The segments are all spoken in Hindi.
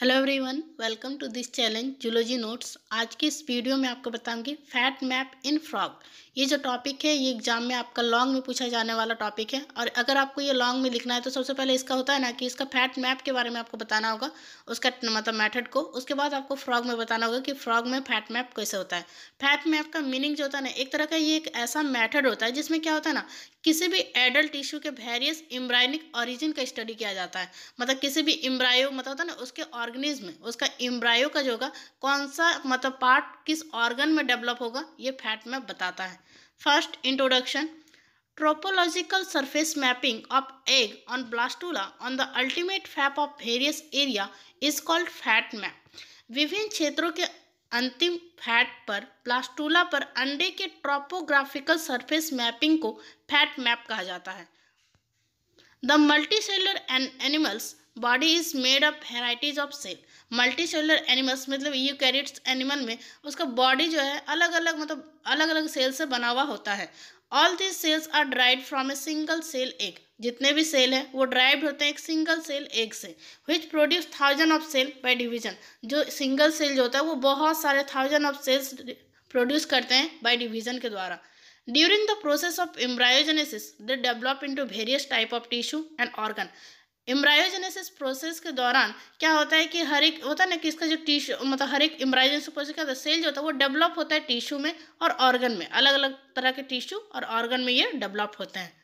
Hello everyone welcome to this challenge zoology notes आज के इस वीडियो में आपको बताऊंगी फैट मैप इन फ्रॉग ये जो टॉपिक है ये एग्जाम में आपका लॉन्ग में पूछा जाने वाला टॉपिक है और अगर आपको ये लॉन्ग में लिखना है तो सबसे पहले इसका होता है ना कि इसका फैट मैप के बारे में आपको बताना होगा उसका मतलब मैथड को उसके बाद आपको फ्रॉग में बताना होगा कि फ्रॉग में फैट मैप कैसे होता है फैट मैप का मीनिंग जो होता है ना एक तरह का ये एक ऐसा मैथड होता है जिसमें क्या होता है ना किसी भी एडल्ट टिश्यू के वेरियस इम्ब्राइनिक ऑरिजिन का स्टडी किया जाता है मतलब किसी भी इम्ब्रायो मतलब होता है ना उसके ऑर्गेनिज्म उसका इम्ब्रायो का जो होगा कौन सा मतलब पार्ट किस ऑर्गन में डेवलप होगा ये फैट में बताता है first introduction topological surface mapping of egg on blastula on the ultimate fate of various area is called fate map विभिन्न क्षेत्रों के अंतिम फैट पर प्लास्टूला पर अंडे के ट्रोपोग्राफिकल सरफेस मैपिंग को फैट मैप कहा जाता है the multicellular and animals body is made up varieties of cell multicellular animals मतलब यू कैरिट्स एनिमल में उसका बॉडी जो है अलग अलग मतलब अलग अलग सेल से बना हुआ होता है all this cells are derived from a single cell egg जितने भी सेल हैं वो ड्राइव्ड होते हैं एक सिंगल सेल एग से which produce thousand of cell by division जो सिंगल सेल जो होता है वो बहुत सारे थाउजेंड ऑफ सेल्स प्रोड्यूस करते हैं बाई डिविजन के द्वारा during the process of embryogenesis they develop to various type of tissue and organ embryogenesis process के दौरान क्या होता है कि हर एक होता है ना कि इसका जो टिश्यू मतलब हर एक एम्ब्रायोजेनेसिस प्रोसेस का सेल जो होता है वो डेवलप होता है टिश्यू में और ऑर्गन में अलग अलग तरह के टिश्यू और ऑर्गन में ये डेवलप होते हैं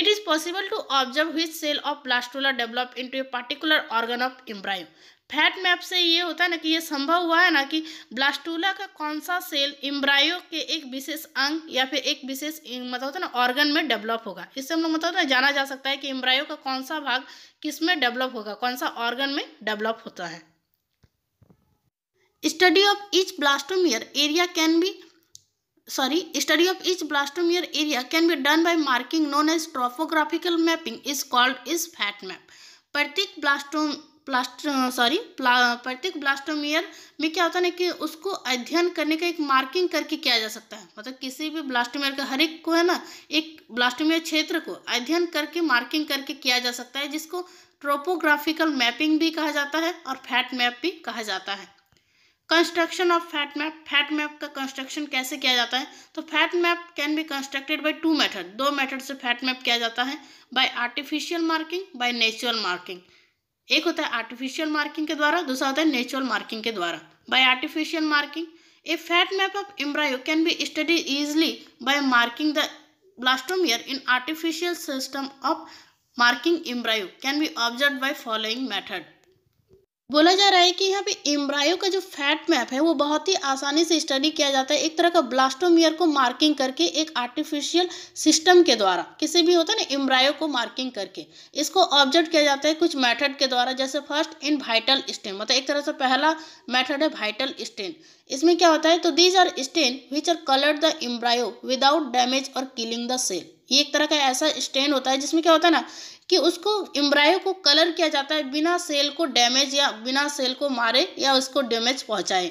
it is possible to observe which cell of blastula develop into a particular organ of embryo fate map से ये होता है ना कि ये संभव हुआ है ना कि ब्लास्टूला का कौन सा सेल इम्ब्रायो के एक विशेष अंग या फिर एक विशेष मतलब होता है ना ऑर्गन में डेवलप होगा इससे हम लोग मतलब, मतलब ना जाना जा सकता है कि इम्ब्रायो का कौन सा भाग किस में डेवलप होगा कौन सा ऑर्गन में डेवलप होता है study of each blastomere area can be sorry study of each blastomere area can be done by marking known as topographical mapping is called is fate map प्रत्येक ब्लास्टोम प्लास्ट सॉरी प्ला, प्रत्येक ब्लास्टोमियर में क्या होता है ना कि उसको अध्ययन करने का एक मार्किंग करके किया जा सकता है मतलब किसी भी ब्लास्टोमियर का हर एक को है ना एक ब्लास्टोमियर क्षेत्र को अध्ययन करके मार्किंग करके किया जा सकता है जिसको ट्रोपोग्राफिकल मैपिंग भी कहा जाता है और फैट मैप भी कहा जाता है construction of fate map fate map का कंस्ट्रक्शन कैसे किया जाता है तो fate map can be constructed by two method दो मेथड से फैट मैप किया जाता है by artificial marking by natural marking एक होता है आर्टिफिशियल मार्किंग के द्वारा दूसरा होता है नेचुरल मार्किंग के द्वारा by artificial marking a fate map of embryo can be study easily by marking the blastomere in artificial system of marking embryo can be observe by following method बोला जा रहा है कि यहाँ पे एम्ब्रायो का जो फैट मैप है वो बहुत ही आसानी से स्टडी किया जाता है एक तरह का ब्लास्टोमियर को मार्किंग करके एक आर्टिफिशियल सिस्टम के द्वारा किसी भी होता है ना एम्ब्रायो को मार्किंग करके इसको ऑब्जर्व किया जाता है कुछ मेथड के द्वारा जैसे फर्स्ट इन वाइटल स्टेन मतलब एक तरह से पहला मैथड है वाइटल स्टेन इसमें क्या होता है तो these are stain which are coloured the embryo without damage और किलिंग द सेल ये एक तरह का ऐसा स्टेन होता है जिसमें क्या होता है ना कि उसको एम्ब्रायो को कलर किया जाता है बिना सेल को डैमेज या बिना सेल को मारे या उसको डैमेज पहुंचाए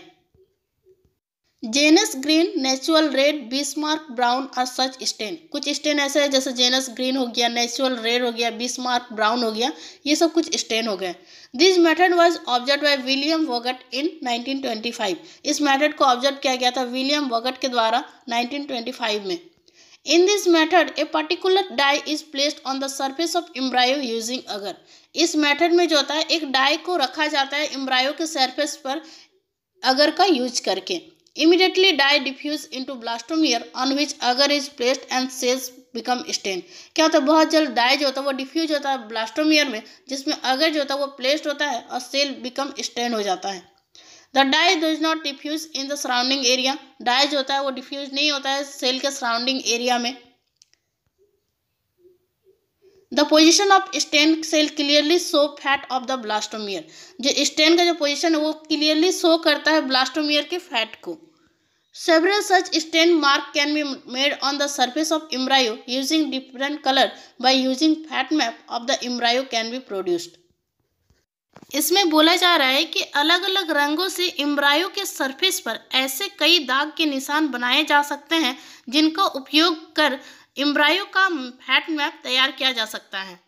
Janus green natural red Bismarck brown और सच स्टेन कुछ स्टेन ऐसे है जैसे जेनस ग्रीन हो गया नेचुरल रेड हो गया बीसमार्क ब्राउन हो गया ये सब कुछ स्टेन हो गए this method was observe by William Vogt in 1925 इस मेथड को ऑब्जर्व किया गया था विलियम वोगट के द्वारा 1925 में In this method, a particular die is placed on the surface of embryo using agar. इस method में जो होता है एक die को रखा जाता है embryo के surface पर agar का यूज करके Immediately dye diffuse into blastomere on which agar is placed and cells become stain. क्या होता है बहुत जल्द डाई जो होता है वो डिफ्यूज होता है ब्लास्टोमियर में जिसमें अगर जो होता है वो प्लेस्ड होता है और सेल बिकम स्टेन हो जाता है the dye does not diffuse in the surrounding area dye जो होता है वो डिफ्यूज नहीं होता है सेल के सराउंडिंग एरिया में the position of stain cell clearly show fate of the blastomere जो स्टेन का जो पोजिशन है वो क्लियरली शो करता है ब्लास्टोमियर के फैट को several such stain mark can be made on the surface of embryo using different colour by using fate map of the embryo can be produced इसमें बोला जा रहा है कि अलग अलग रंगों से इम्ब्रायो के सरफेस पर ऐसे कई दाग के निशान बनाए जा सकते हैं जिनका उपयोग कर इम्ब्रायो का फैट मैप तैयार किया जा सकता है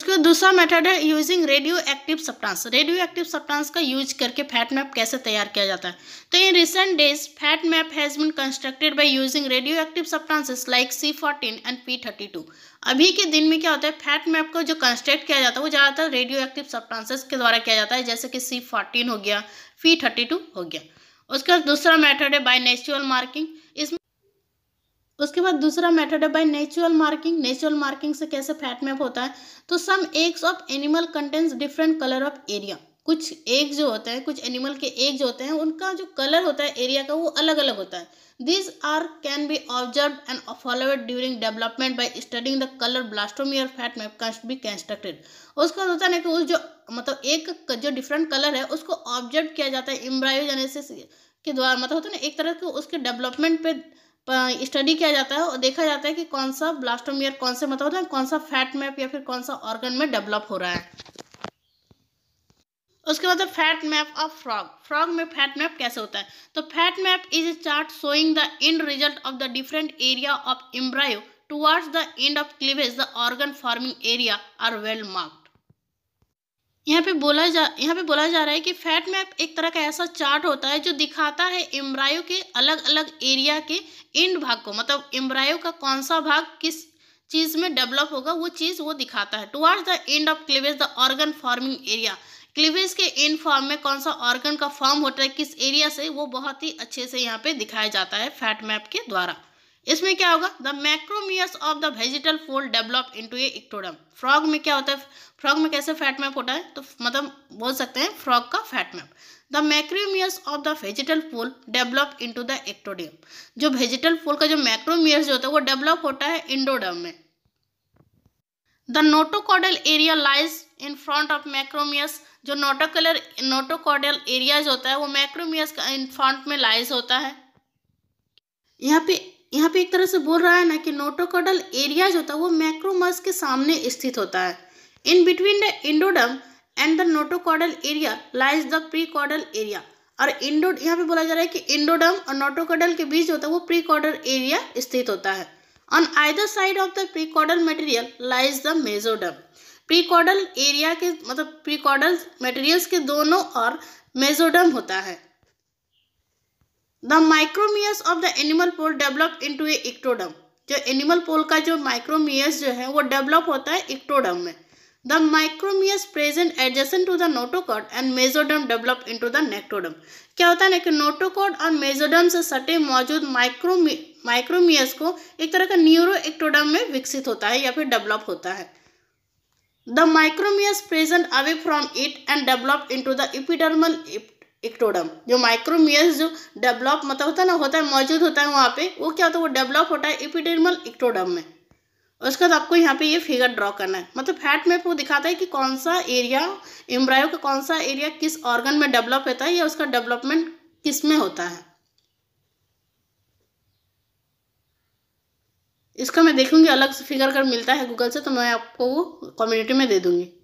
उसका दूसरा मेथड है using radioactive substance radioactive substance का यूज करके फैट मैप कैसे तैयार किया जाता है तो in recent days fate map has been constructed by using radioactive substances like C fourteen and P thirty two अभी के दिन में क्या होता है फैट मैप को जो कंस्ट्रक्ट किया जाता है वो ज़्यादातर रेडियो एक्टिव सप्टांसेस के द्वारा किया जाता है जैसे कि सी फोर्टीन हो गया पी थर्टी टू हो गया उसका दूसरा मैथड है बाय नेचुरल मार्किंग इसमें उसके बाद दूसरा मेथड है by natural marking natural marking से कैसे फैट मैप होता है तो some eggs of animal contents different colour of area कुछ एग जो होते हैं कुछ एनिमल के एग जो होते हैं उनका जो कलर होता है एरिया का वो अलग अलग होता है this are can be observe and followed during development by studying the colour blastomere fate map can be constructed उसका होता है ना कि उस जो मतलब एक जो डिफरेंट कलर है उसको ऑब्जर्व किया जाता है एम्ब्रायो के द्वारा मतलब होता है ना एक तरह के उसके डेवलपमेंट पे स्टडी किया जाता है और देखा जाता है कि कौन सा ब्लास्टोमियर कौन से मतलब है कौन सा फैट मैप या फिर कौन सा ऑर्गन में डेवलप हो रहा है उसके बाद fate map of frog frog में फैट मैप कैसे होता है तो fate map is a chart showing the end result of the different area of embryo towards the end of cleavage the organ forming area are well marked यहाँ पे बोला जा यहाँ पे बोला जा रहा है कि फैट मैप एक तरह का ऐसा चार्ट होता है जो दिखाता है इम्ब्रायो के अलग अलग एरिया के इंड भाग को मतलब इम्ब्रायो का कौन सा भाग किस चीज़ में डेवलप होगा वो चीज़ वो दिखाता है towards the end of cleavage the organ forming area cleavage के एंड फॉर्म में कौन सा ऑर्गन का फॉर्म होता है किस एरिया से वो बहुत ही अच्छे से यहाँ पे दिखाया जाता है फैट मैप के द्वारा इसमें क्या होगा the macromeres of the vegetal fold develop into a ectoderm frog में क्या होता है फ्रॉग में कैसे फैट मैप होता है तो मतलब बोल सकते हैं फ्रॉग का fate map the macromeres of the vegetal fold develop into the ectoderm जो वेजिटल फोल का जो मैक्रोमियस जो होता है वो डेवलप होता है इंडोडम में the notochordal area lies in front of macromeres जो नोटोकलर नोटोकॉडल एरियाज होता है वो मैक्रोमियस का इन फ्रंट में लाइज होता है यहाँ पे यहाँ पे एक तरह से बोल रहा है ना कि नोटोकोडल एरिया जो होता है वो मैक्रोमस के सामने स्थित होता है in between the endoderm and the notochordal area lies the prechordal area और इंडो यहाँ पे बोला जा रहा है कि इंडोडम और नोटोकोडल के बीच जो होता है वो प्री कॉडल एरिया स्थित होता है on either side of the prechordal material lies the mesoderm prechordal area के मतलब प्री कॉडल मटेरियल्स के दोनों और मेजोडम होता है the micromeres of the animal pole develop into a ectoderm जो एनिमल पोल का जो माइक्रोमियस जो है वो डेवलप होता है इक्टोडम में the micromeres present adjacent to the notochord and mesoderm develop into the neurectoderm क्या होता है ना कि नोटोकॉड और मेजोडम से सटे मौजूद माइक्रोमी माइक्रोमियस को एक तरह का न्यूरो एक्टोडम में विकसित होता है या फिर डेवलप होता है the micromeres present away from it and develop into the epidermal ectoderm जो माइक्रोमियस जो डेवलप मतलब होता है ना होता है मौजूद होता है वहाँ पे वो क्या होता है वो डेवलप होता है इपिडर्मल इक्टोडम में उसके बाद आपको यहाँ पे ये फिगर ड्रॉ करना है मतलब फैट मैप वो दिखाता है कि कौन सा एरिया एम्ब्रायो का कौन सा एरिया किस ऑर्गन में डेवलप होता है या उसका डेवलपमेंट किस में होता है इसका मैं देखूंगी अलग से फिगर अगर मिलता है गूगल से तो मैं आपको वो कम्युनिटी में दे दूंगी